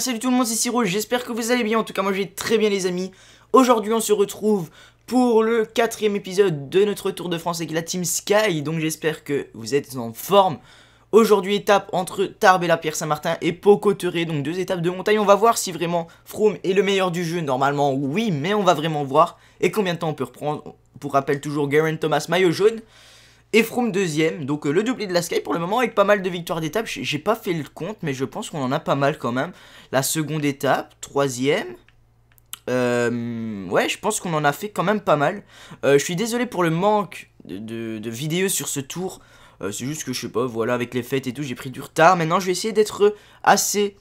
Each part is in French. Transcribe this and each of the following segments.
salut tout le monde c'est Siro, j'espère que vous allez bien, en tout cas moi j'ai très bien les amis Aujourd'hui on se retrouve pour le quatrième épisode de notre Tour de France avec la Team Sky Donc j'espère que vous êtes en forme Aujourd'hui étape entre Tarbes et la Pierre Saint-Martin et Pocoteré, donc deux étapes de montagne On va voir si vraiment Froome est le meilleur du jeu, normalement oui mais on va vraiment voir Et combien de temps on peut reprendre, pour rappel toujours Garen Thomas maillot jaune et deuxième, donc euh, le doublé de la Sky pour le moment avec pas mal de victoires d'étape, j'ai pas fait le compte mais je pense qu'on en a pas mal quand même. La seconde étape, troisième, euh, ouais je pense qu'on en a fait quand même pas mal. Euh, je suis désolé pour le manque de, vidéos sur ce tour, euh, c'est juste que je sais pas, voilà avec les fêtes et tout j'ai pris du retard. Maintenant je vais essayer d'être assez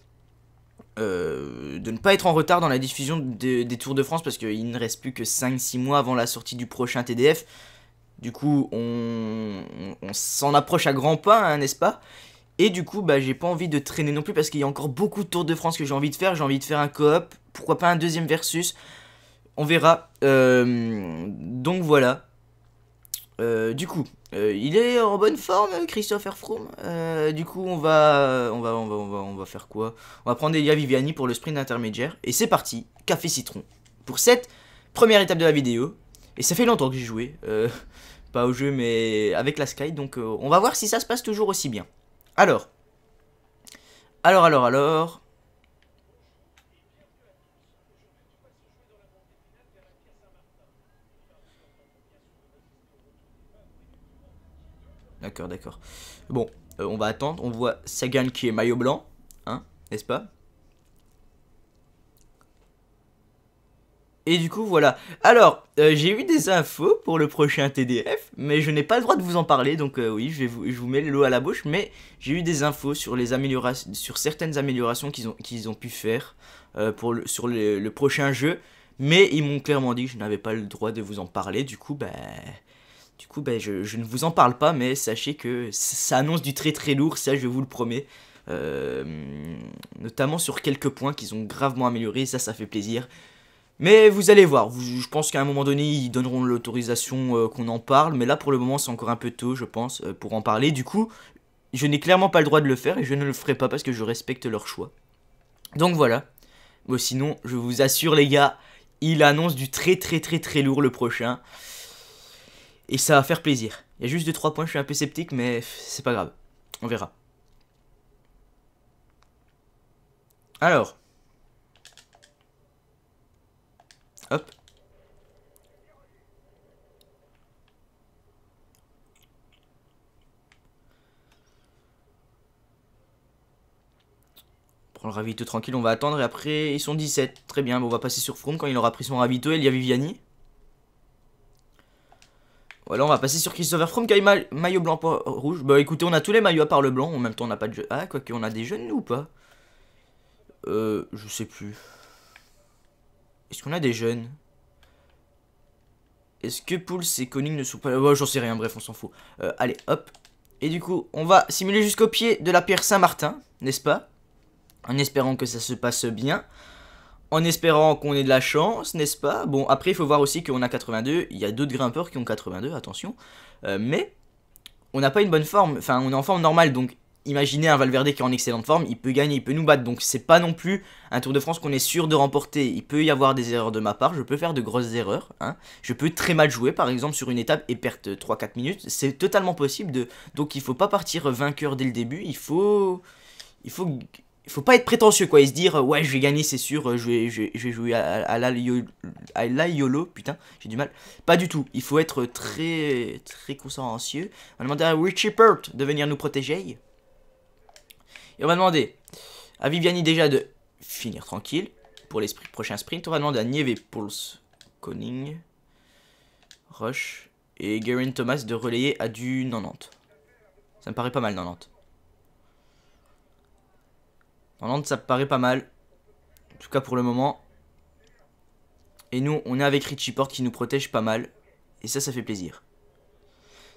de ne pas être en retard dans la diffusion des Tours de France parce qu'il ne reste plus que 5-6 mois avant la sortie du prochain TDF. Du coup, on, s'en approche à grands pas, hein, n'est-ce pas Et du coup, bah, j'ai pas envie de traîner non plus parce qu'il y a encore beaucoup de Tours de France que j'ai envie de faire. J'ai envie de faire un coop, pourquoi pas un deuxième versus. On verra. Euh, donc voilà. Euh, du coup, euh, il est en bonne forme, Christopher Froome. du coup, on va, on va, on va, faire quoi On va prendre Elia Viviani pour le sprint intermédiaire. Et c'est parti, café citron pour cette première étape de la vidéo. Et ça fait longtemps que j'ai joué pas au jeu, mais avec la Sky. Donc euh, on va voir si ça se passe toujours aussi bien. Alors. Alors, alors, alors. D'accord, d'accord. Bon, euh, on va attendre. On voit Sagan qui est maillot blanc, hein, n'est-ce pas Et du coup, voilà. Alors, euh, j'ai eu des infos pour le prochain TDF, mais je n'ai pas le droit de vous en parler, donc euh, oui, je, vais vous, je vous mets l'eau à la bouche, mais j'ai eu des infos sur, les améliorations, sur certaines améliorations qu'ils ont, pu faire euh, pour sur le, prochain jeu, mais ils m'ont clairement dit que je n'avais pas le droit de vous en parler, du coup, bah... Du coup, ben, je, je, ne vous en parle pas, mais sachez que ça annonce du très très lourd, ça je vous le promets. notamment sur quelques points qu'ils ont gravement améliorés, ça ça fait plaisir. Mais vous allez voir, je pense qu'à un moment donné, ils donneront l'autorisation euh, qu'on en parle, mais là, pour le moment, c'est encore un peu tôt, je pense, euh, pour en parler. Du coup, je n'ai clairement pas le droit de le faire, et je ne le ferai pas parce que je respecte leur choix. Donc voilà. Bon, sinon, je vous assure, les gars, il annonce du très très très très lourd le prochain. Et ça va faire plaisir. Il y a juste 2-3 points, je suis un peu sceptique, mais c'est pas grave. On verra. Alors, prend le ravito tranquille, on va attendre. Et après, ils sont 17. Très bien, on va passer sur Froome quand il aura pris son ravito. Et il y a Viviani. Voilà, on va passer sur Christopher Froome qui a le maillot blanc, rouge. Bah écoutez, on a tous les maillots à part le blanc. En même temps, on n'a pas de jeu. Ah, quoique, on a des jeunes, ou pas Euh, je sais plus. Est-ce qu'on a des jeunes Est-ce que Pouls et Conning ne sont pas... Oh, j'en sais rien, bref, on s'en fout. Euh, allez, hop. Et du coup, on va simuler jusqu'au pied de la pierre Saint-Martin, n'est-ce pas en espérant que ça se passe bien, en espérant qu'on ait de la chance, n'est-ce pas Bon, après, il faut voir aussi qu'on a 82, il y a d'autres grimpeurs qui ont 82, attention, euh, mais on n'a pas une bonne forme, enfin, on est en forme normale, donc imaginez un Valverde qui est en excellente forme, il peut gagner, il peut nous battre, donc c'est pas non plus un Tour de France qu'on est sûr de remporter, il peut y avoir des erreurs de ma part, je peux faire de grosses erreurs, hein. je peux très mal jouer, par exemple, sur une étape et perdre 3-4 minutes, c'est totalement possible, de... donc il faut pas partir vainqueur dès le début, il faut... Il faut il faut pas être prétentieux quoi et se dire euh, ouais je vais gagner c'est sûr euh, je vais, jouer à, la, la YOLO putain j'ai du mal pas du tout il faut être très très consciencieux on va demander à Richie Pert de venir nous protéger et on va demander à Viviani déjà de finir tranquille pour les prochain sprint on va demander à Nieve Pulse Conning Rush et Garen Thomas de relayer à du 90 ça me paraît pas mal 90 non, ça paraît pas mal. En tout cas, pour le moment. Et nous, on est avec Richie Porte qui nous protège pas mal. Et ça, ça fait plaisir.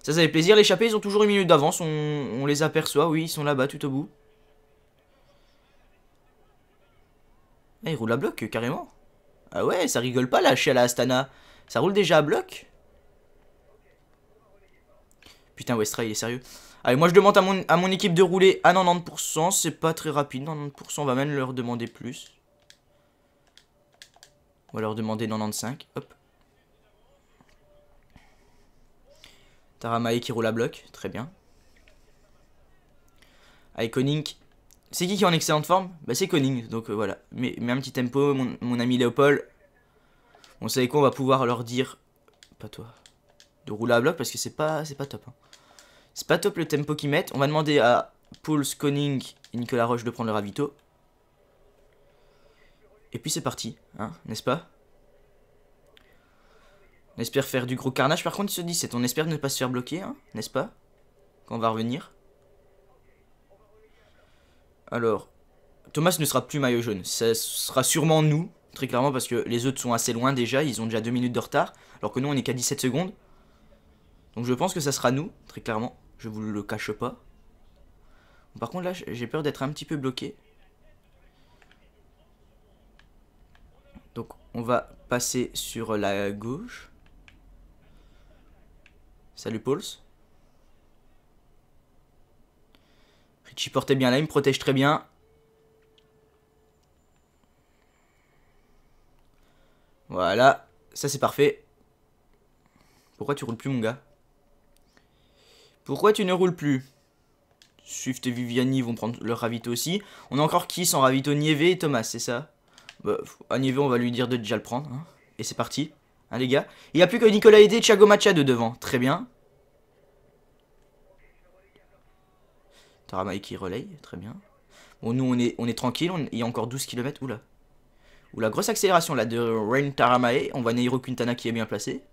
Ça, ça fait plaisir. L'échappée, ils ont toujours une minute d'avance. On, les aperçoit. Oui, ils sont là-bas, tout au bout. Ah, ils roulent à bloc, carrément. Ah ouais, ça rigole pas, là, chez la Astana. Ça roule déjà à bloc Putain, Westra, il est sérieux. Allez, moi je demande à mon, équipe de rouler à 90%. C'est pas très rapide. 90%, on va même leur demander plus. On va leur demander 95. Hop. Taramae qui roule à bloc. Très bien. Allez, C'est qui qui est en excellente forme Bah, c'est Koning. Donc euh, voilà. Mais, mais, un petit tempo, mon, ami Léopold. On savait quoi On va pouvoir leur dire. Pas toi. De rouler à bloc parce que c'est pas, pas top. Hein. C'est pas top le tempo qu'ils mettent. On va demander à Paul Koning et Nicolas Roche de prendre le ravito. Et puis c'est parti, hein, n'est-ce pas On espère faire du gros carnage. Par contre, ils se dit, c'est on espère ne pas se faire bloquer, hein, n'est-ce pas Quand on va revenir. Alors, Thomas ne sera plus maillot jaune. Ça sera sûrement nous, très clairement, parce que les autres sont assez loin déjà. Ils ont déjà 2 minutes de retard, alors que nous, on est qu'à 17 secondes. Donc je pense que ça sera nous, très clairement. Je vous le cache pas. Par contre là, j'ai peur d'être un petit peu bloqué. Donc on va passer sur la gauche. Salut Pauls. Richie portait bien là, il me protège très bien. Voilà, ça c'est parfait. Pourquoi tu roules plus mon gars pourquoi tu ne roules plus Swift et Viviani vont prendre leur ravito aussi. On a encore qui sans ravito Nieve et Thomas, c'est ça bah, À Nieve, on va lui dire de déjà le prendre. Hein. Et c'est parti. Hein, les gars Il n'y a plus que Nicolas et Thiago de devant. Très bien. Taramae qui relaye. Très bien. Bon, nous, on est, on est tranquille. On, il y a encore 12 km. Oula. Oula, grosse accélération là de Rain Taramae. On va Nairo Quintana qui est bien placé.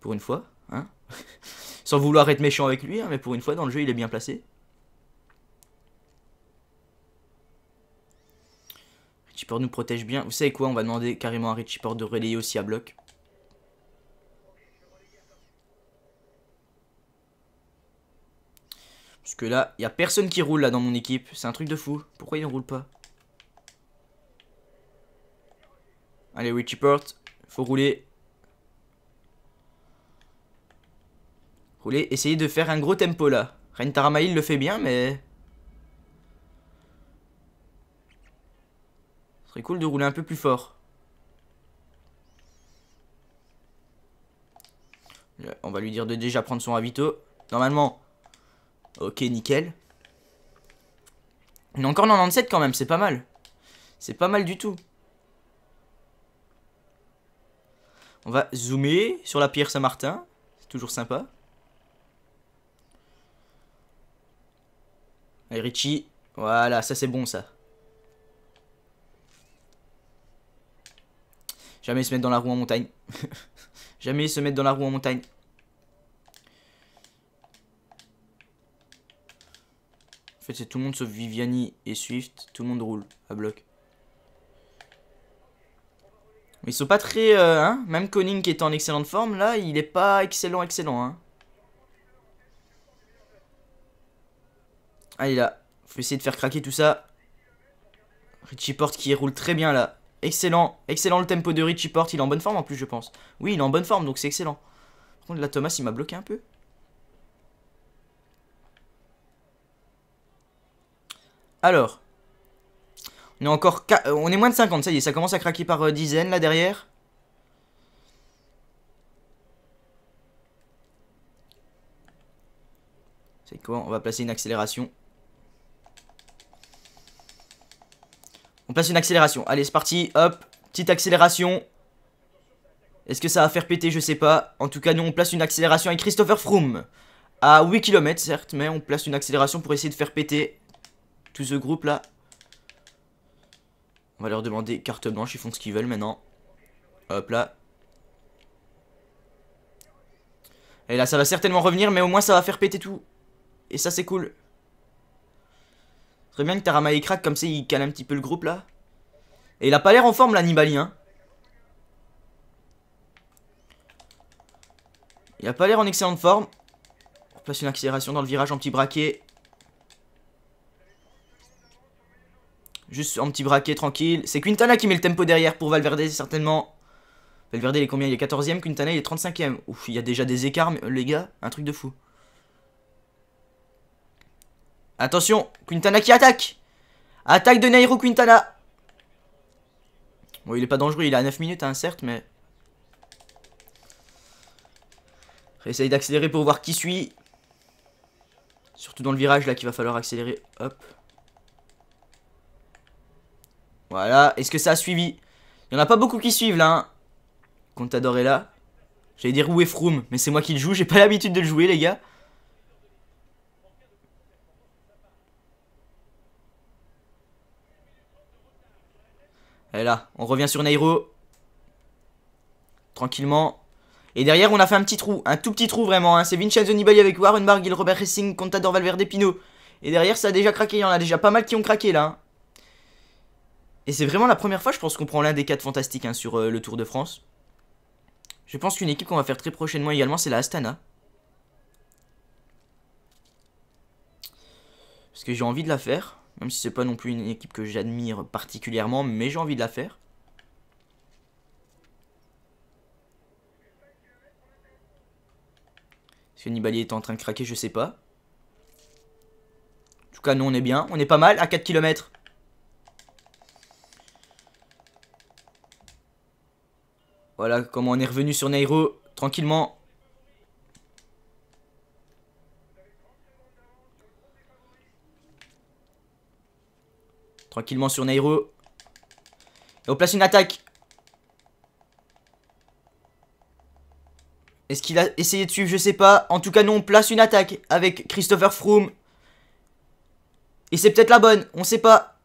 Pour une fois. Hein Sans vouloir être méchant avec lui, hein, mais pour une fois, dans le jeu, il est bien placé. Richie nous protège bien. Vous savez quoi On va demander carrément à Richie de relayer aussi à bloc. Parce que là, il n'y a personne qui roule là dans mon équipe. C'est un truc de fou. Pourquoi il ne roule pas Allez, Richie Port, faut rouler. voulez essayer de faire un gros tempo là. reine Taramail le fait bien, mais... Ce serait cool de rouler un peu plus fort. Euh, on va lui dire de déjà prendre son ravito. Normalement. Ok, nickel. est encore 97 quand même, c'est pas mal. C'est pas mal du tout. On va zoomer sur la pierre Saint-Martin. C'est toujours sympa. Allez, Richie. Voilà, ça c'est bon, ça. Jamais se mettre dans la roue en montagne. Jamais se mettre dans la roue en montagne. En fait, c'est tout le monde sauf Viviani et Swift. Tout le monde roule à bloc. Ils sont pas très... Euh, hein. Même Conning qui est en excellente forme, là, il est pas excellent, excellent. Hein Allez là, faut essayer de faire craquer tout ça. Richie Porte qui roule très bien là. Excellent, excellent le tempo de Richie Porte. Il est en bonne forme en plus, je pense. Oui, il est en bonne forme, donc c'est excellent. Par contre, là, Thomas, il m'a bloqué un peu. Alors, on est encore... Euh, on est moins de 50, ça y est, ça commence à craquer par euh, dizaines là derrière. C'est quoi On va placer une accélération. On place une accélération. Allez, c'est parti. Hop, petite accélération. Est-ce que ça va faire péter Je sais pas. En tout cas, nous, on place une accélération avec Christopher Froome. À 8 km, certes, mais on place une accélération pour essayer de faire péter tout ce groupe-là. On va leur demander carte blanche, ils font ce qu'ils veulent maintenant. Hop là. Et là, ça va certainement revenir, mais au moins, ça va faire péter tout. Et ça, c'est cool. Très bien que Tarama comme ça, il cale un petit peu le groupe là. Et il a pas l'air en forme l'animalien. Hein. Il a pas l'air en excellente forme. On place une accélération dans le virage en petit braquet. Juste en petit braquet, tranquille. C'est Quintana qui met le tempo derrière pour Valverde, certainement. Valverde, il est combien Il est 14ème. Quintana, il est 35ème. Ouf, il y a déjà des écarts, euh, les gars. Un truc de fou. Attention, Quintana qui attaque Attaque de Nairo Quintana Bon, il est pas dangereux, il est à 9 minutes, hein, certes, mais... Essaye d'accélérer pour voir qui suit. Surtout dans le virage, là, qu'il va falloir accélérer. Hop. Voilà, est-ce que ça a suivi Il y en a pas beaucoup qui suivent, là. Hein. Contador est là. J'allais dire où est Froome, mais c'est moi qui le joue, j'ai pas l'habitude de le jouer, les gars. là, on revient sur Nairo. Tranquillement. Et derrière, on a fait un petit trou, un tout petit trou vraiment. Hein. C'est Vincenzo Nibali avec Warren Barguil, Robert Racing, Contador Valverde, Pino. Et derrière, ça a déjà craqué. Il y en a déjà pas mal qui ont craqué là. Hein. Et c'est vraiment la première fois, je pense, qu'on prend l'un des quatre fantastiques hein, sur euh, le Tour de France. Je pense qu'une équipe qu'on va faire très prochainement également, c'est la Astana. Parce que j'ai envie de la faire. Même si c'est pas non plus une équipe que j'admire particulièrement, mais j'ai envie de la faire. Est-ce que Nibali est en train de craquer Je sais pas. En tout cas, nous, on est bien. On est pas mal à 4 km. Voilà comment on est revenu sur Nairo tranquillement Tranquillement sur Nairo. Et on place une attaque. Est-ce qu'il a essayé de suivre Je sais pas. En tout cas, nous, on place une attaque avec Christopher Froome. Et c'est peut-être la bonne. On sait pas.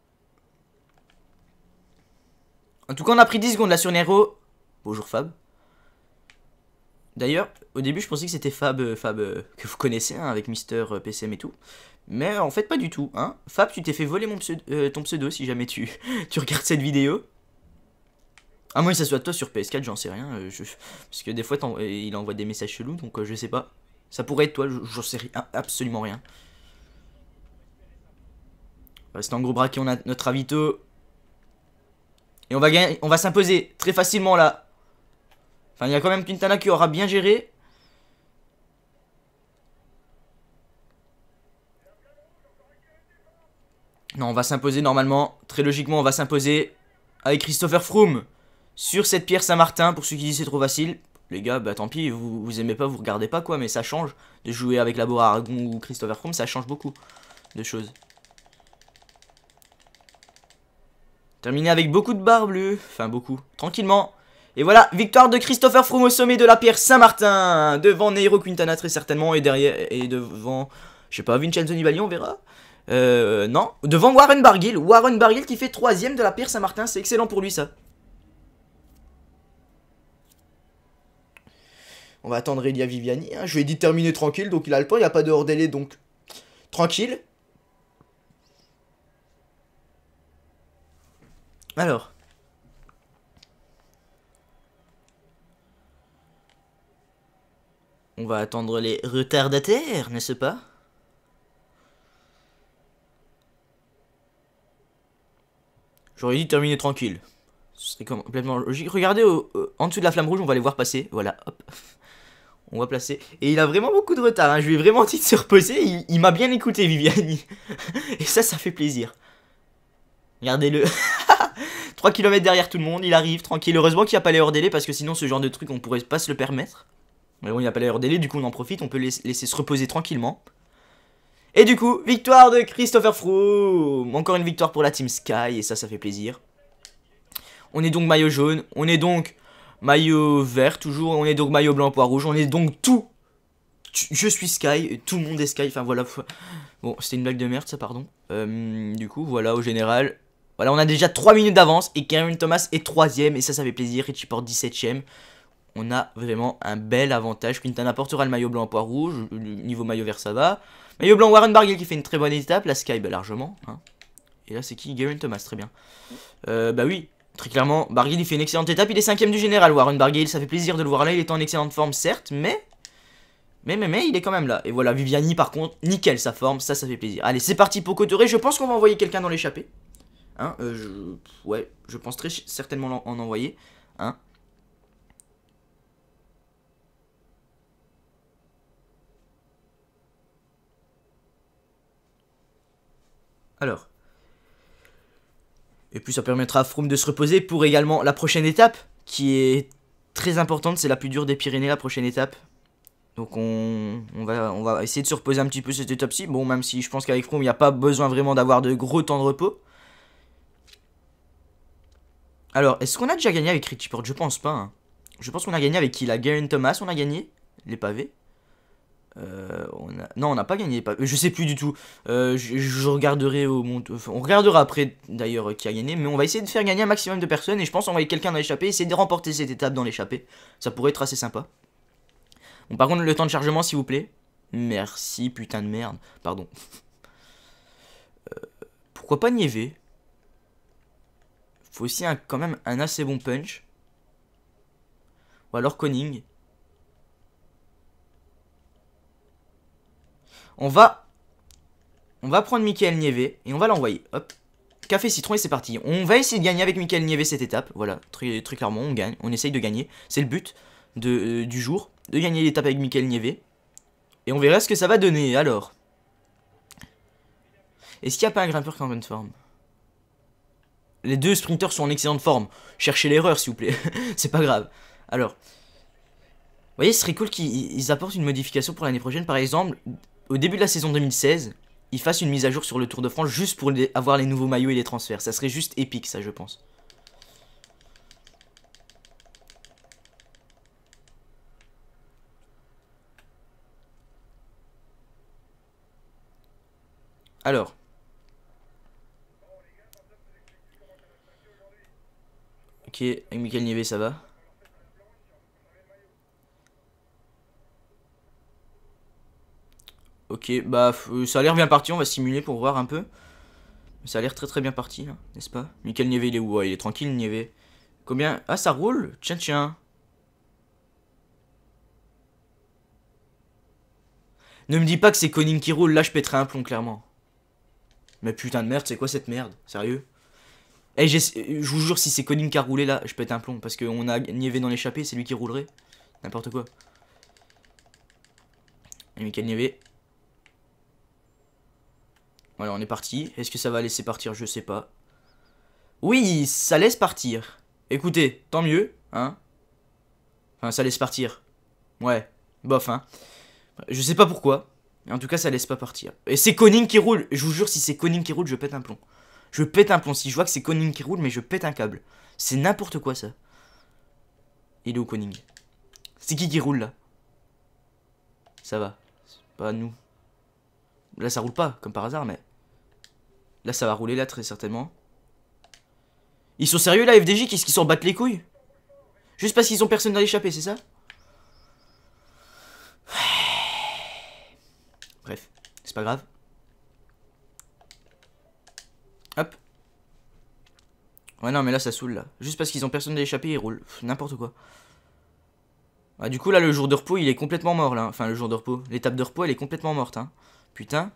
En tout cas, on a pris 10 secondes là sur Nairo Bonjour Fab. D'ailleurs, au début, je pensais que c'était Fab, euh, Fab euh, que vous connaissez, hein, avec Mister euh, PCM et tout. Mais en fait, pas du tout. Hein. Fab, tu t'es fait voler mon pseudo, ton pseudo si jamais tu, tu regardes cette vidéo. À ah, moins que ça soit toi sur PS4, j'en sais rien. Parce que des fois, il envoie des messages chelous, donc je sais pas. Ça pourrait être toi, j'en sais rien, absolument rien. C'est en gros braqué, on a notre avito. Et on va, on va s'imposer très facilement là. Enfin, il y a quand même Quintana qui aura bien géré. Non, on va s'imposer normalement. Très logiquement, on va s'imposer avec Christopher Froome sur cette pierre Saint-Martin. Pour ceux qui disent c'est trop facile, les gars, bah tant pis, vous, aimez pas, vous regardez pas quoi, mais ça change. De jouer avec la Aragon ou Christopher Froome, ça change beaucoup de choses. Terminé avec beaucoup de barres bleues. Enfin, beaucoup. Tranquillement. Et voilà, victoire de Christopher Froome au sommet de la pierre Saint-Martin. Devant Nairo Quintana très certainement. Et derrière, et devant, je sais pas, Vincenzo Nibali, on verra. Euh, non, devant Warren Barguil. Warren Barguil qui fait troisième de la pierre Saint-Martin. C'est excellent pour lui ça. On va attendre Elia Viviani. Hein. Je lui ai dit terminer tranquille, donc il a le point, Il n'y a pas de hors délai, donc tranquille. Alors, On va attendre les retardataires, n'est-ce pas J'aurais dit terminer tranquille. Ce serait complètement logique. Regardez, au, en dessous de la flamme rouge, on va les voir passer. Voilà, hop. On va placer. Et il a vraiment beaucoup de retard. Hein. Je lui ai vraiment dit de se reposer. Il, m'a bien écouté, Viviani. Et ça, ça fait plaisir. Regardez-le. 3 km derrière tout le monde. Il arrive tranquille. Heureusement qu'il n'y a pas les hors délai parce que sinon, ce genre de truc, on pourrait pas se le permettre. Mais bon, il n'y a pas l'air délai, du coup on en profite, on peut laisser, se reposer tranquillement. Et du coup, victoire de Christopher Froome Encore une victoire pour la Team Sky, et ça, ça fait plaisir. On est donc maillot jaune, on est donc maillot vert toujours, on est donc maillot blanc, poids rouge, on est donc tout je suis Sky, tout le monde est Sky, enfin voilà. Bon, c'était une blague de merde, ça, pardon. Euh, du coup, voilà, au général. Voilà, on a déjà 3 minutes d'avance et Karen Thomas est 3ème et ça, ça fait plaisir. et tu portes 17ème on a vraiment un bel avantage. Quintana portera le maillot blanc poids rouge, niveau maillot vert ça va. Maillot blanc Warren Barguil qui fait une très bonne étape, la Sky bah, largement. Hein. Et là c'est qui Garen Thomas, très bien. Euh, bah oui, très clairement, Barguil il fait une excellente étape, il est cinquième du général Warren Barguil, ça fait plaisir de le voir là, il est en excellente forme certes, mais... Mais, mais, mais, il est quand même là. Et voilà, Viviani, par contre, nickel sa forme, ça, ça fait plaisir. Allez, c'est parti pour Cotoré. Je pense qu'on va envoyer quelqu'un dans l'échappée. Hein, euh, Ouais, je pense très certainement en envoyer. Hein, Alors. Et puis ça permettra à Froome de se reposer pour également la prochaine étape, qui est très importante, c'est la plus dure des Pyrénées, la prochaine étape. Donc on, va, on va essayer de se reposer un petit peu cette étape-ci. Bon, même si je pense qu'avec Froome, il n'y a pas besoin vraiment d'avoir de gros temps de repos. Alors, est-ce qu'on a déjà gagné avec Richie Porte Je pense pas. Hein. Je pense qu'on a gagné avec qui La Garen Thomas, on a gagné Les pavés euh, on a... Non, on n'a pas gagné. Je sais plus du tout. Euh, je, regarderai au on regardera après d'ailleurs qui a gagné. Mais on va essayer de faire gagner un maximum de personnes. Et je pense envoyer quelqu'un dans l'échappée. Essayer de remporter cette étape dans l'échappée. Ça pourrait être assez sympa. Bon, par contre, le temps de chargement, s'il vous plaît. Merci, putain de merde. Pardon. Euh, pourquoi pas Nievé Faut aussi quand même un assez bon punch. Ou alors Conning. On va... On va prendre Michael Nieve et on va l'envoyer. Hop. Café citron et c'est parti. On va essayer de gagner avec Michael Nieve cette étape. Voilà, très, clairement, on gagne. On essaye de gagner. C'est le but de, euh, du jour. De gagner l'étape avec Michael Nievé Et on verra ce que ça va donner, alors. Est-ce qu'il n'y a pas un grimpeur qui est en bonne forme Les deux sprinteurs sont en excellente forme. Cherchez l'erreur, s'il vous plaît. c'est pas grave. Alors, vous voyez, ce serait cool qu'ils apportent une modification pour l'année prochaine. Par exemple, au début de la saison 2016, ils fassent une mise à jour sur le Tour de France juste pour avoir les nouveaux maillots et les transferts. Ça serait juste épique, ça, je pense. Alors. Ok, avec Michael Nivet, ça va. Ok, bah euh, ça a l'air bien parti, on va simuler pour voir un peu. Ça a l'air très très bien parti, hein, n'est-ce pas Michael Nievé, il est où Il est tranquille, Nieve. Combien Ah, ça roule Tiens, tiens. Ne me dis pas que c'est Conin qui roule, là je pèterai un plomb, clairement. Mais putain de merde, c'est quoi cette merde Sérieux Eh, euh, je vous jure, si c'est Conin qui a roulé, là, je pète un plomb, parce qu'on a Nievé dans l'échappée, c'est lui qui roulerait. N'importe quoi. Et Michael voilà, on est parti. Est-ce que ça va laisser partir Je sais pas. Oui, ça laisse partir. Écoutez, tant mieux, hein. Enfin, ça laisse partir. Ouais, bof, hein. Je sais pas pourquoi. en tout cas, ça laisse pas partir. Et c'est Conning qui roule. Je vous jure, si c'est Conning qui roule, je pète un plomb. Je pète un plomb. Si je vois que c'est Conning qui roule, mais je pète un câble. C'est n'importe quoi, ça. Il est où, Conning C'est qui qui roule, là Ça va. C'est pas nous. Là, ça roule pas, comme par hasard, mais... Là, ça va rouler, là, très certainement. Ils sont sérieux, là, FDJ Qu'est-ce qu'ils s'en battent les couilles Juste parce qu'ils ont personne à échapper, c'est ça Bref, c'est pas grave. Hop. Ouais, non, mais là, ça saoule, là. Juste parce qu'ils ont personne à échapper, ils roulent. N'importe quoi. Ah, du coup, là, le jour de repos, il est complètement mort, là. Enfin, le jour de repos. L'étape de repos, elle est complètement morte, hein. Putain.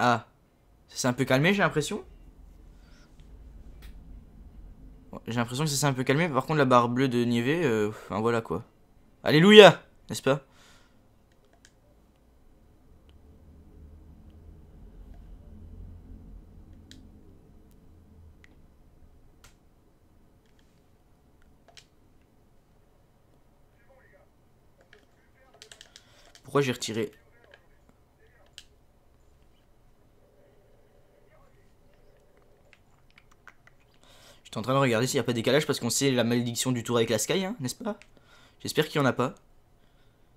Ah. Ça s'est un peu calmé, j'ai l'impression. J'ai l'impression que ça s'est un peu calmé. Par contre, la barre bleue de Nivé, euh, enfin voilà quoi. Alléluia, n'est-ce pas Pourquoi j'ai retiré Je suis en train de regarder s'il n'y a pas de décalage parce qu'on sait la malédiction du tour avec la Sky, hein, n'est-ce pas J'espère qu'il n'y en a pas.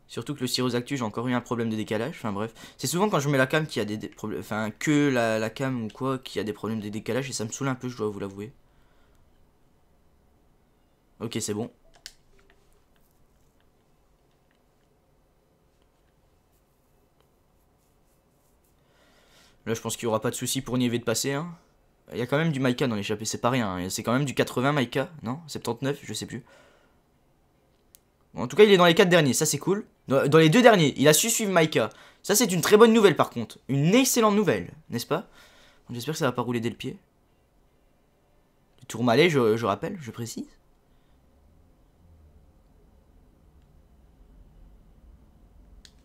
Surtout que le Cyrus Actu, j'ai encore eu un problème de décalage. Enfin bref, c'est souvent quand je mets la cam qu'il y a des, problèmes, Enfin, que la, cam ou quoi, qui a des problèmes de décalage et ça me saoule un peu, je dois vous l'avouer. Ok, c'est bon. Là, je pense qu'il n'y aura pas de soucis pour Niévé de passer. Hein. Il y a quand même du Maika dans l'échappée, c'est pas rien. Hein. C'est quand même du 80 Maika, non 79, je sais plus. en tout cas, il est dans les 4 derniers, ça c'est cool. Dans, les deux derniers, il a su suivre Maika. Ça c'est une très bonne nouvelle par contre. Une excellente nouvelle, n'est-ce pas J'espère que ça va pas rouler dès le pied. Le tour malais, je, rappelle, je précise.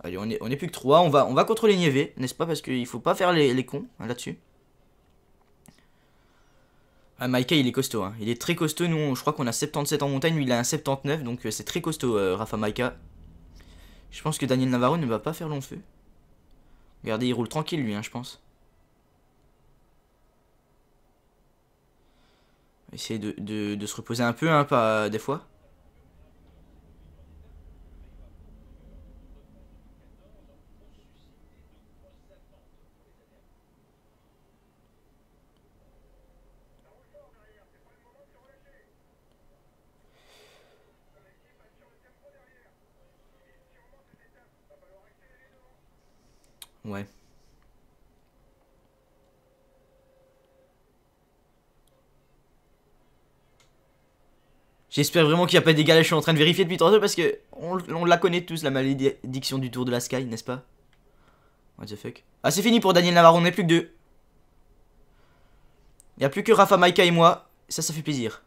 Allez, on est, on est plus que 3, on va, on va contrôler Niévé, n'est-ce pas Parce qu'il faut pas faire les, cons hein, là-dessus. Ah, il est costaud, hein. il est très costaud. Nous, je crois qu'on a 77 en montagne, lui, il a un 79, donc euh, c'est très costaud, euh, Rafa Maika. Je pense que Daniel Navarro ne va pas faire long feu. Regardez, il roule tranquille, lui, hein, je pense. Essayer de, de, de, se reposer un peu, hein, pas, des fois. J'espère vraiment qu'il n'y a pas des là, je suis en train de vérifier depuis 3 heures parce que on, la connaît tous, la malédiction du tour de la Sky, n'est-ce pas What the fuck Ah, c'est fini pour Daniel Navarro, on n'est plus que deux. Il n'y a plus que Rafa, Maika et moi. Ça, ça fait plaisir.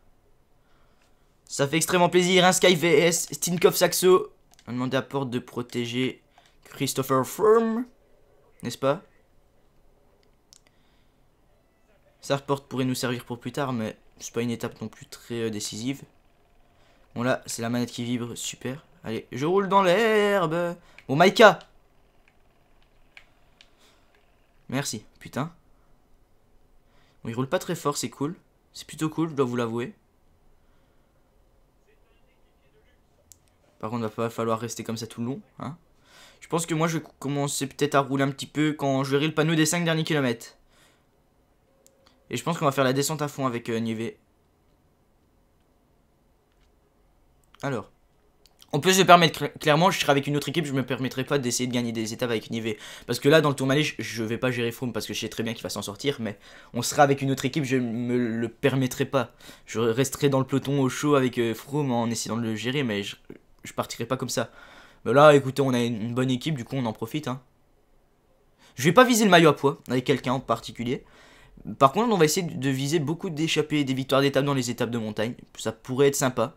Ça fait extrêmement plaisir. Un hein, Sky VS, Stinkov Saxo. On a demandé à Porte de protéger Christopher Firm, n'est-ce pas Ça, Porte pourrait nous servir pour plus tard, mais c'est pas une étape non plus très euh, décisive. Bon là, c'est la manette qui vibre, super. Allez, je roule dans l'herbe. Bon, Maïka. Merci, putain. Bon, il roule pas très fort, c'est cool. C'est plutôt cool, je dois vous l'avouer. Par contre, il va pas falloir rester comme ça tout le long. Hein. Je pense que moi, je vais commencer peut-être à rouler un petit peu quand je verrai le panneau des 5 derniers kilomètres. Et je pense qu'on va faire la descente à fond avec euh, Nivé. Alors. On peut se permettre, clairement, je serai avec une autre équipe, je me permettrai pas d'essayer de gagner des étapes avec Nive. Parce que là, dans le tour je je vais pas gérer Froome parce que je sais très bien qu'il va s'en sortir, mais on sera avec une autre équipe, je me le permettrai pas. Je resterai dans le peloton au chaud avec euh, Froome en essayant de le gérer, mais je, ne partirai pas comme ça. Mais là, écoutez, on a une bonne équipe, du coup, on en profite. Hein. Je vais pas viser le maillot à poids avec quelqu'un en particulier. Par contre, on va essayer de viser beaucoup d'échappées, des victoires d'étapes dans les étapes de montagne. Ça pourrait être sympa.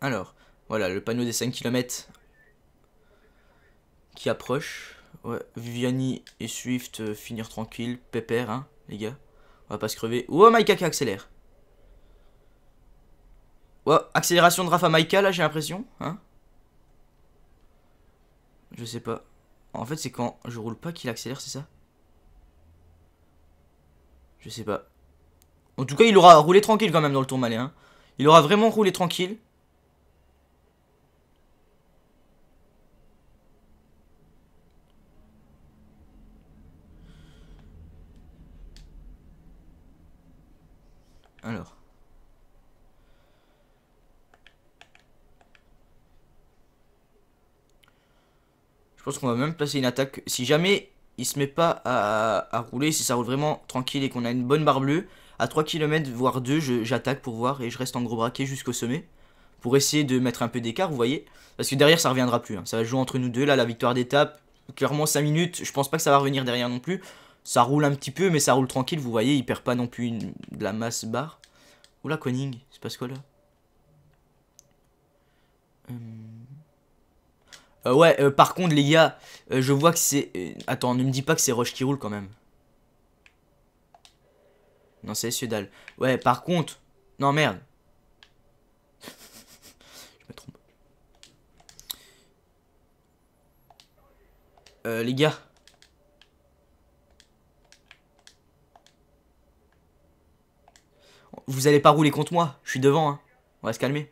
Alors, voilà, le panneau des 5 km qui approche. Ouais, Viviani et Swift euh, finir tranquille, pépère, hein, les gars. On va pas se crever. Oh, Maïka qui accélère. Ouais, accélération de Rafa Maïka là, j'ai l'impression, hein. Je sais pas. En fait, c'est quand je roule pas qu'il accélère, c'est ça Je sais pas. En tout cas, il aura roulé tranquille quand même dans le tour hein. Il aura vraiment roulé tranquille. Je pense qu'on va même placer une attaque. Si jamais il se met pas à, rouler, si ça roule vraiment tranquille et qu'on a une bonne barre bleue, à 3 km voire 2, j'attaque pour voir et je reste en gros braqué jusqu'au sommet. Pour essayer de mettre un peu d'écart, vous voyez. Parce que derrière, ça reviendra plus. Hein. Ça va jouer entre nous deux. Là, la victoire d'étape, clairement 5 minutes. Je pense pas que ça va revenir derrière non plus. Ça roule un petit peu, mais ça roule tranquille. Vous voyez, il perd pas non plus de la masse barre. Oula, Koning, c'est pas ce quoi là hum... Euh, ouais, euh, par contre, les gars, euh, je vois que c'est... attends, ne me dis pas que c'est Roche qui roule, quand même. Non, c'est Sudal. Ouais, par contre... Non, merde. je me trompe. les gars. Vous allez pas rouler contre moi. Je suis devant, hein. On va se calmer.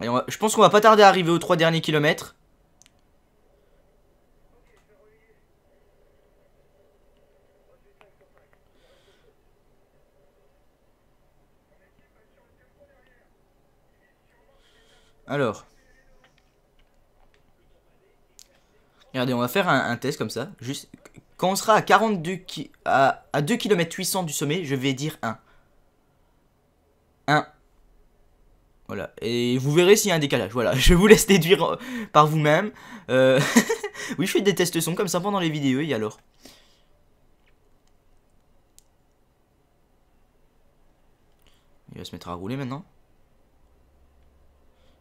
Je pense qu'on va pas tarder à arriver aux trois derniers kilomètres. Alors. Regardez, on va faire un, test comme ça. Juste, quand on sera à 42 à, à 2 km 800 du sommet, je vais dire 1. 1. Et vous verrez s'il y a un décalage. Voilà, je vous laisse déduire euh, par vous-même. Euh, oui, je fais des tests son comme ça pendant les vidéos, et alors Il va se mettre à rouler maintenant.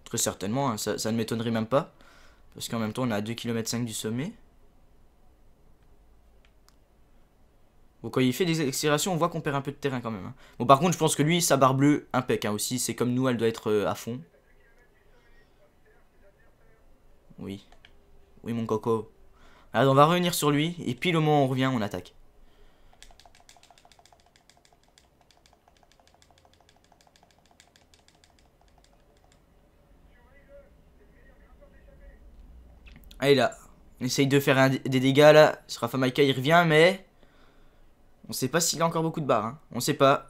Très certainement, hein, ça, ça, ne m'étonnerait même pas. Parce qu'en même temps, on est à 2,5 km du sommet. Bon, quand il fait des accélérations, on voit qu'on perd un peu de terrain quand même. Hein. Bon, par contre, je pense que lui, sa barre bleue, impec hein, aussi. C'est comme nous, elle doit être euh, à fond. Oui. Oui, mon coco. Alors, on va revenir sur lui. Et puis, le moment où on revient, on attaque. Allez, là. On essaye de faire des dégâts, là. Rafa Maika, il revient, mais... On sait pas s'il a encore beaucoup de barres. Hein. On sait pas.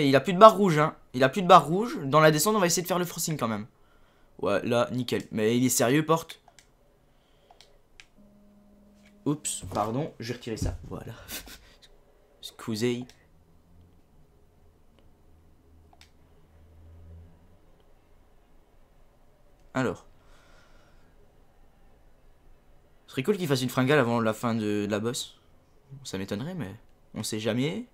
il a plus de barres rouges. Hein. Il a plus de barres rouges. Dans la descente, on va essayer de faire le forcing quand même. Ouais, là, nickel. Mais il est sérieux, porte. Oups, pardon, je vais retirer ça. Voilà. Excusez. Alors serait cool qu'il fasse une fringale avant la fin de, la bosse. Ça m'étonnerait, mais on sait jamais.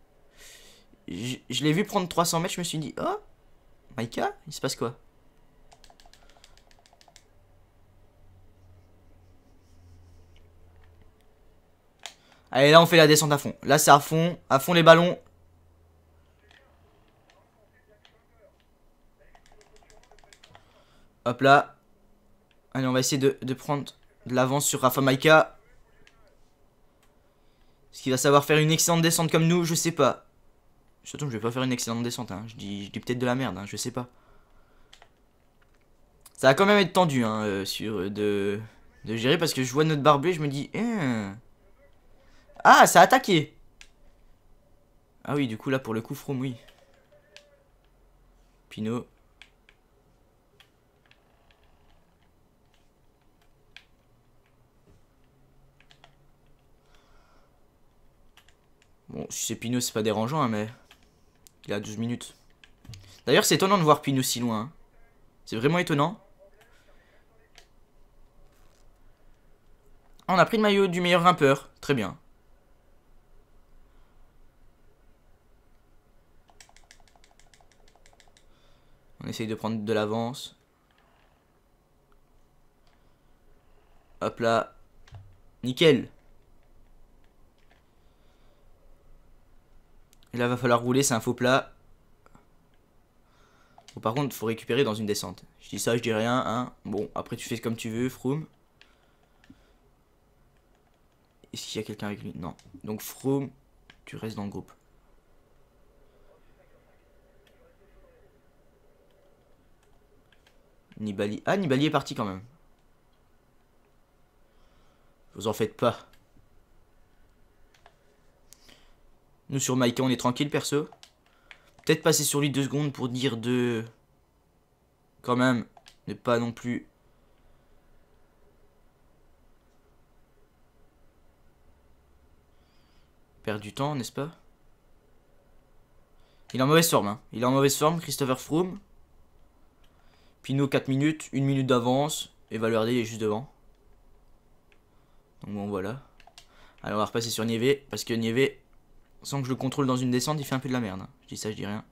Je, l'ai vu prendre 300 mètres, je me suis dit, oh, Maika, il se passe quoi Allez, là, on fait la descente à fond. Là, c'est à fond. À fond les ballons. Hop là. Allez, on va essayer de prendre de l'avance sur Rafa Maika. Est-ce qu'il va savoir faire une excellente descente comme nous Je sais pas. Surtout, je vais pas faire une excellente descente. Hein. Je dis, dis peut-être de la merde, hein, je sais pas. Ça va quand même être tendu hein, euh, sur, euh, de, de gérer parce que je vois notre barbé, je me dis... Ah, ça a attaqué Ah oui, du coup, là, pour le coup, From, oui. Pinot. Bon, si c'est Pinot, c'est pas dérangeant, hein, mais... Il a 12 minutes. D'ailleurs, c'est étonnant de voir Pinot si loin. Hein. C'est vraiment étonnant. Ah, on a pris le maillot du meilleur grimpeur. Très bien. On essaye de prendre de l'avance. Hop là. Nickel. Et là, va falloir rouler, c'est un faux plat. Bon, par contre, faut récupérer dans une descente. Je dis ça, je dis rien, hein. Bon, après, tu fais comme tu veux, Froome. Est-ce qu'il y a quelqu'un avec lui Non. Donc, Froome, tu restes dans le groupe. Nibali. Ah, Nibali est parti quand même. Vous en faites pas. Nous, sur Maika, on est tranquille, perso. Peut-être passer sur lui deux secondes pour dire de... Quand même, ne pas non plus... Perdre du temps, n'est-ce pas Il est en mauvaise forme, hein. Il est en mauvaise forme, Christopher Froome. nous, 4 minutes, 1 minute d'avance. Et Valverde, est juste devant. Donc bon, voilà. Alors, on va repasser sur Nieve, parce que Nieve, sans que je le contrôle dans une descente, il fait un peu de la merde. Je dis ça, je dis rien.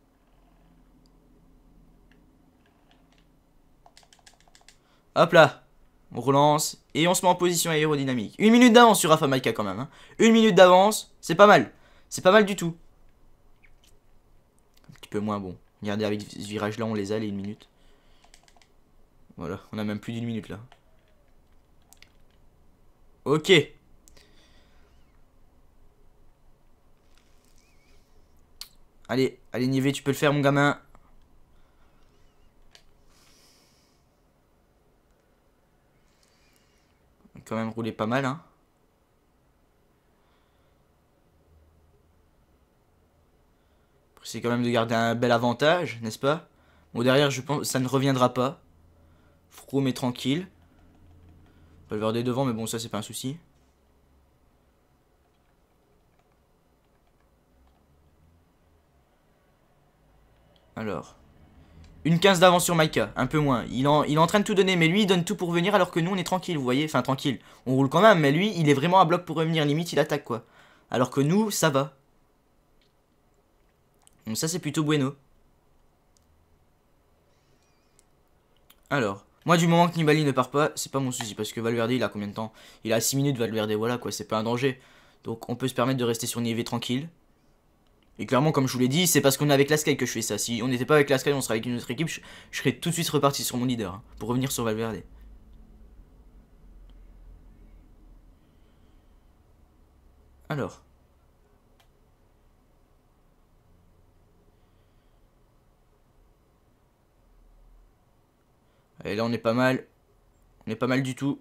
Hop là On relance et on se met en position aérodynamique. Une minute d'avance sur Rafa Maika quand même. Hein. Une minute d'avance, c'est pas mal. C'est pas mal du tout. Un petit peu moins bon. Regardez, avec ce virage-là, on les a, les une minute. Voilà, on a même plus d'une minute là. Ok, Allez, allez Nivé, tu peux le faire mon gamin. On va quand même rouler pas mal hein. C'est quand même de garder un bel avantage, n'est-ce pas Bon derrière je pense ça ne reviendra pas. Froome est tranquille. le des devant mais bon ça c'est pas un souci. Alors. Une 15 d'avance sur Maika, un peu moins. Il, en, il est en train de tout donner, mais lui, il donne tout pour venir alors que nous, on est tranquille, vous voyez. Enfin, tranquille. On roule quand même, mais lui, il est vraiment à bloc pour revenir. Limite, il attaque, quoi. Alors que nous, ça va. Donc ça, c'est plutôt bueno. Alors. Moi, du moment que Nibali ne part pas, c'est pas mon souci. Parce que Valverde, il a combien de temps Il a 6 minutes, Valverde, voilà, quoi. C'est pas un danger. Donc, on peut se permettre de rester sur Nive tranquille. Et clairement, comme je vous l'ai dit, c'est parce qu'on est avec la Sky que je fais ça. Si on n'était pas avec la Sky, on serait avec une autre équipe, je, serais tout de suite reparti sur mon leader, hein, pour revenir sur Valverde. Alors. Et là, on est pas mal. On est pas mal du tout.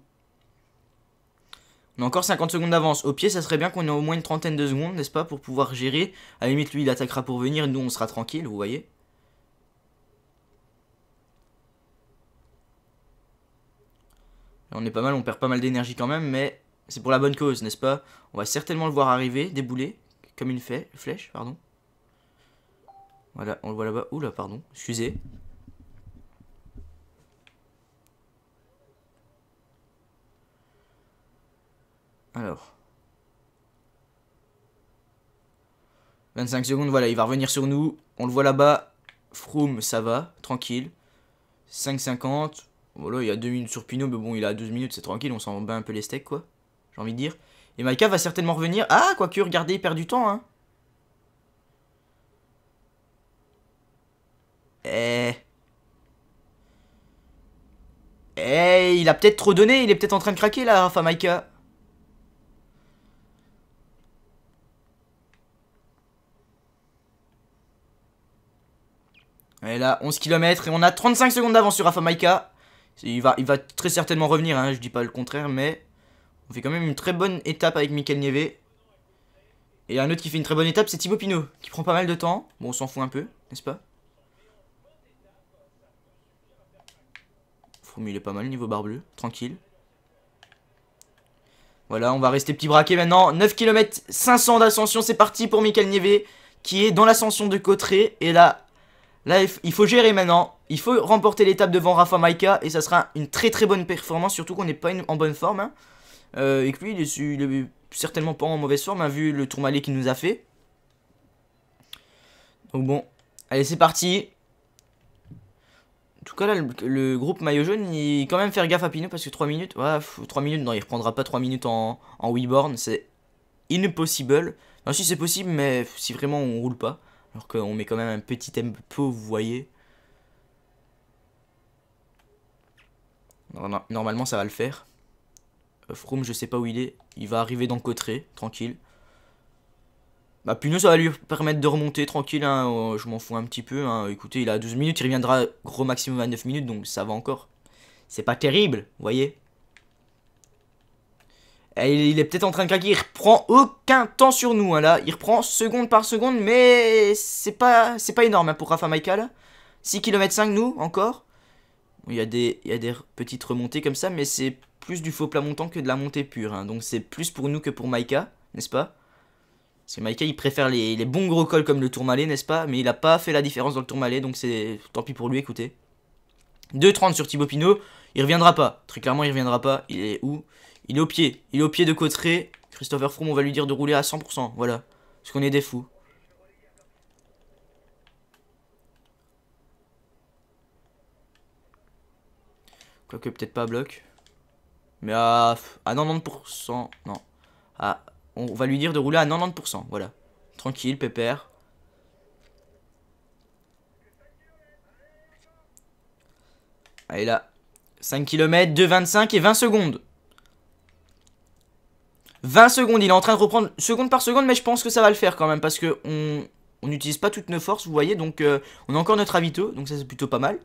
On encore 50 secondes d'avance. Au pied, ça serait bien qu'on ait au moins une trentaine de secondes, n'est-ce pas, pour pouvoir gérer. À la limite, lui, il attaquera pour venir, nous, on sera tranquille, vous voyez. On est pas mal, on perd pas mal d'énergie quand même, mais c'est pour la bonne cause, n'est-ce pas On va certainement le voir arriver, débouler, comme une flèche, pardon. Voilà, on le voit là-bas. Oula, pardon, excusez. Alors. 25 secondes, voilà, il va revenir sur nous. On le voit là-bas. Froome, ça va, tranquille. 5,50. Voilà, il y a 2 minutes sur Pinot, mais bon, il a 12 minutes, c'est tranquille, on s'en bat un peu les steaks, quoi. J'ai envie de dire. Et Maika va certainement revenir. Ah, quoique, regardez, il perd du temps, hein. Eh. Eh, il a peut-être trop donné, il est peut-être en train de craquer, là, Rafa Maika. Elle là, 11 km et on a 35 secondes d'avance sur Rafa Maika. Il va, il va très certainement revenir, hein, je dis pas le contraire, mais on fait quand même une très bonne étape avec Michael Nieve. Et un autre qui fait une très bonne étape, c'est Thibaut Pinot, qui prend pas mal de temps. Bon, on s'en fout un peu, n'est-ce pas mais il est pas mal niveau bleue tranquille. Voilà, on va rester petit braqué maintenant. 9 km 500 d'ascension, c'est parti pour Michael Nieve, qui est dans l'ascension de Cotteret. Et là, Là, il faut gérer maintenant. Il faut remporter l'étape devant Rafa Maika et ça sera une très très bonne performance, surtout qu'on n'est pas en bonne forme. Hein. Euh, et que lui, il est, certainement pas en mauvaise forme, hein, vu le tourmalet qu'il nous a fait. Donc bon, allez, c'est parti. En tout cas, là, le, groupe maillot jaune, il quand même faire gaffe à Pinot parce que 3 minutes, ouais, 3 minutes, non, il reprendra pas 3 minutes en, en c'est impossible. non si c'est possible, mais si vraiment on roule pas. Alors qu'on met quand même un petit tempo, vous voyez. Normalement, ça va le faire. Euh, Froome, je sais pas où il est. Il va arriver dans Cotré, tranquille. Bah, nous, ça va lui permettre de remonter tranquille. Hein. Euh, je m'en fous un petit peu. Hein. Écoutez, il a 12 minutes. Il reviendra gros maximum à 9 minutes, donc ça va encore. C'est pas terrible, vous voyez. Eh, il est peut-être en train de craquer. il reprend aucun temps sur nous hein, là, il reprend seconde par seconde, mais c'est pas c'est pas énorme hein, pour Rafa Maika 6 km 5 nous encore. Il y, a des, des petites remontées comme ça, mais c'est plus du faux plat montant que de la montée pure. Hein. Donc c'est plus pour nous que pour Maika, n'est-ce pas Parce que Maika, il préfère les, bons gros cols comme le Tourmalet, n'est-ce pas Mais il a pas fait la différence dans le Tourmalet, donc c'est tant pis pour lui, écoutez. 2,30 sur Thibaut Pinot, il reviendra pas. Très clairement, il reviendra pas. Il est où il est au pied. Il est au pied de Cotré. Christopher Froome, on va lui dire de rouler à 100%. Voilà. Parce qu'on est des fous. Quoique peut-être pas à bloc. Mais à, 90%. Non. À, on va lui dire de rouler à 90%. Voilà. Tranquille, pépère. Allez là. 5 km, 2,25 et 20 secondes. 20 secondes, il est en train de reprendre seconde par seconde, mais je pense que ça va le faire quand même, parce que on n'utilise pas toutes nos forces, vous voyez, donc euh, on a encore notre avito, donc ça c'est plutôt pas mal.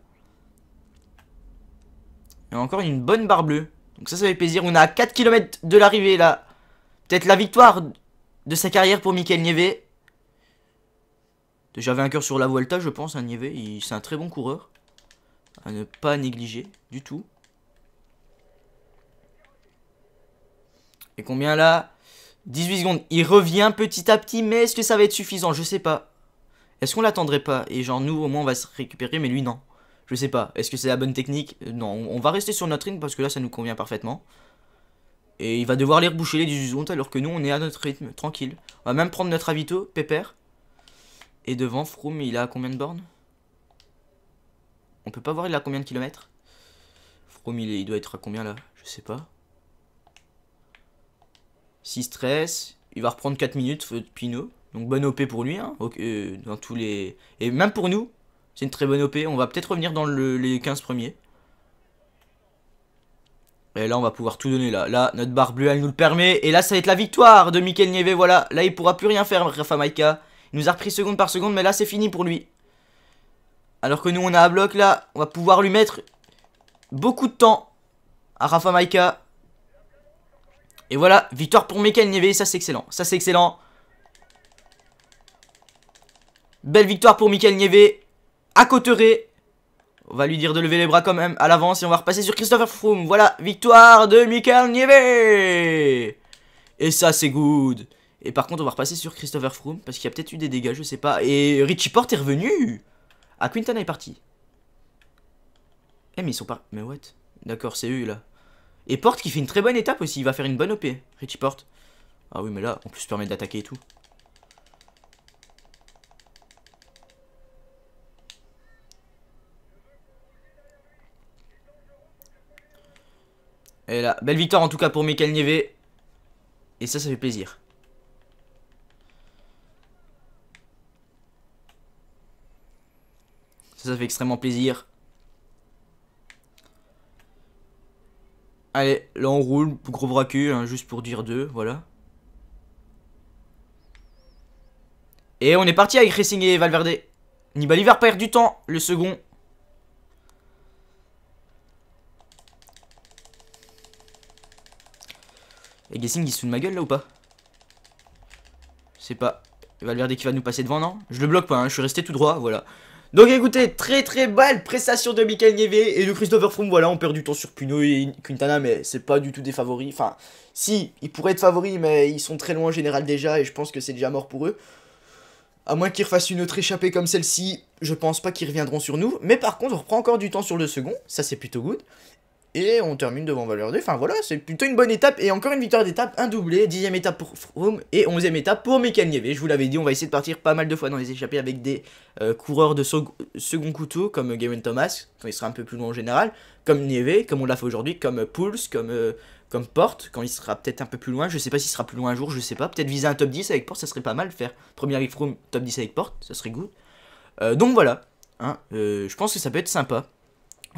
Et encore une bonne barre bleue, donc ça ça fait plaisir, on a 4 km de l'arrivée là, peut-être la victoire de sa carrière pour Michael J'avais Déjà cœur sur la Volta je pense, hein, Nieve, c'est un très bon coureur, à ne pas négliger du tout. Et combien là 18 secondes. Il revient petit à petit, mais est-ce que ça va être suffisant Je sais pas. Est-ce qu'on l'attendrait pas Et genre, nous, au moins, on va se récupérer, mais lui, non. Je sais pas. Est-ce que c'est la bonne technique Non, on va rester sur notre rythme parce que là, ça nous convient parfaitement. Et il va devoir les reboucher les 18 secondes alors que nous, on est à notre rythme, tranquille. On va même prendre notre avito, pépère. Et devant, Froome, il a combien de bornes On peut pas voir, il a combien de kilomètres Froome, il doit être à combien là Je sais pas. 6 stress, il va reprendre 4 minutes, Pinot. Donc bonne OP pour lui, hein, euh, dans tous les... Et même pour nous, c'est une très bonne OP. On va peut-être revenir dans les 15 premiers. Et là, on va pouvoir tout donner, là. Là, notre barre bleue, elle nous le permet. Et là, ça va être la victoire de Mikel Nieve, voilà. Là, il pourra plus rien faire, Rafa Maika. Il nous a repris seconde par seconde, mais là, c'est fini pour lui. Alors que nous, on a un bloc, là. On va pouvoir lui mettre beaucoup de temps à Rafa Maika. Et voilà, victoire pour Michael Nieve, ça c'est excellent. Ça c'est excellent. Belle victoire pour Michael Nieve. À On va lui dire de lever les bras quand même à l'avance et on va repasser sur Christopher Froome. Voilà, victoire de Michael Nieve. Et ça c'est good. Et par contre on va repasser sur Christopher Froome parce qu'il y a peut-être eu des dégâts, je sais pas. Et Richie Porte est revenu. Ah, Quintana est parti. Eh mais ils sont pas... Mais what D'accord, c'est eux là. Et Porte qui fait une très bonne étape aussi. Il va faire une bonne OP. Richie Porte. Ah oui, mais là, on peut se permettre d'attaquer et tout. Et là, belle victoire en tout cas pour Michael Nieve. Et ça, ça fait plaisir. Ça, ça fait extrêmement plaisir. Allez, là on roule, gros braqué, hein, juste pour dire deux, voilà. Et on est parti avec Racing et Valverde. Nibali va perdre du temps, le second. Et Gessing il se fout de ma gueule là ou pas C'est pas. Valverde qui va nous passer devant, non Je le bloque pas, hein, je suis resté tout droit, voilà. Donc écoutez, très très belle prestation de Michael Nieve et de Christopher Froome. Voilà, on perd du temps sur Puno et Quintana, mais c'est pas du tout des favoris. Enfin, si, ils pourraient être favoris, mais ils sont très loin en général déjà et je pense que c'est déjà mort pour eux. À moins qu'ils refassent une autre échappée comme celle-ci, je pense pas qu'ils reviendront sur nous. Mais par contre, on reprend encore du temps sur le second, ça c'est plutôt good. Et on termine devant 2. Enfin voilà, c'est plutôt une bonne étape. Et encore une victoire d'étape, un doublé. Dixième étape pour Froome et onzième étape pour Michael Nieve. Je vous l'avais dit, on va essayer de partir pas mal de fois dans les échappées avec des euh, coureurs de second couteau comme Gavin Thomas, quand il sera un peu plus loin en général, comme Nieve, comme on l'a fait aujourd'hui, comme Pulse, comme, euh, comme Porte, quand il sera peut-être un peu plus loin. Je sais pas s'il sera plus loin un jour, je sais pas. Peut-être viser un top 10 avec Porte, ça serait pas mal. Faire premier avec Froome, top 10 avec Porte, ça serait good. Euh, donc voilà, hein, je pense que ça peut être sympa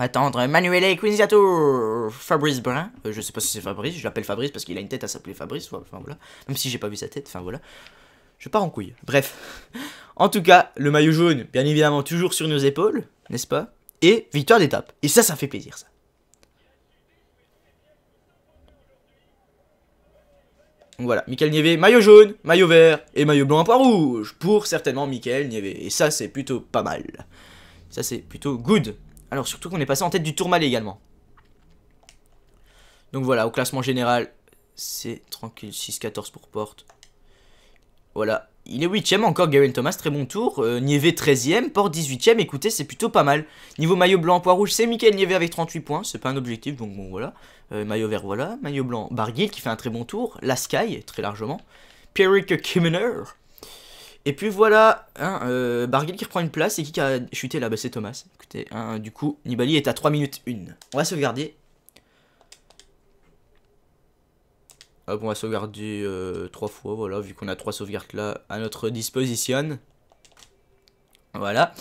attendre Manuel Quinziato Fabrice Brun. Euh, je sais pas si c'est Fabrice, je l'appelle Fabrice parce qu'il a une tête à s'appeler Fabrice. Enfin voilà. Même si j'ai pas vu sa tête, enfin voilà. Je pars en couille. Bref. En tout cas, le maillot jaune, bien évidemment, toujours sur nos épaules, n'est-ce pas Et victoire d'étape. Et ça, ça fait plaisir, ça. voilà, Michael Nieve, maillot jaune, maillot vert et maillot blanc à point rouge pour certainement Michael Nieve. Et ça, c'est plutôt pas mal. Ça, c'est plutôt good. Alors, surtout qu'on est passé en tête du mal également. Donc voilà, au classement général, c'est tranquille. 6-14 pour Porte. Voilà. Il est 8ème encore, Gavin Thomas. Très bon tour. Euh, Nievé 13ème, Porte 18ème. Écoutez, c'est plutôt pas mal. Niveau maillot blanc, poids rouge, c'est Michael Nievé avec 38 points. C'est pas un objectif, donc bon, voilà. Euh, maillot vert, voilà. Maillot blanc, Barguil qui fait un très bon tour. La Sky, très largement. Pierrick Kimmener et puis voilà, hein, euh, Barguil qui reprend une place et qui a chuté là, bah c'est Thomas. Écoutez, hein, du coup, Nibali est à 3 minutes 1. On va sauvegarder. Hop, ah, on va sauvegarder 3 euh, fois, voilà, vu qu'on a 3 sauvegardes là à notre disposition. Voilà.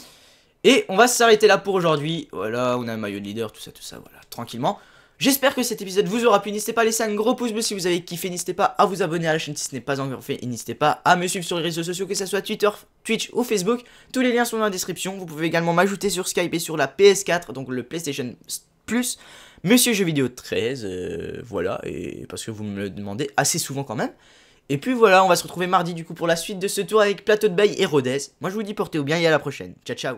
Et on va s'arrêter là pour aujourd'hui. Voilà, on a un maillot de leader, tout ça, tout ça, voilà, tranquillement. J'espère que cet épisode vous aura plu, n'hésitez pas à laisser un gros pouce bleu si vous avez kiffé, n'hésitez pas à vous abonner à la chaîne si ce n'est pas encore fait, et n'hésitez pas à me suivre sur les réseaux sociaux, que ce soit Twitter, Twitch ou Facebook, tous les liens sont dans la description, vous pouvez également m'ajouter sur Skype et sur la PS4, donc le PlayStation Plus, Monsieur Jeux Vidéo 13, euh, voilà, et parce que vous me le demandez assez souvent quand même. Et puis voilà, on va se retrouver mardi du coup pour la suite de ce tour avec Plateau de Bay et Rodez. Moi je vous dis portez-vous bien et à la prochaine. Ciao ciao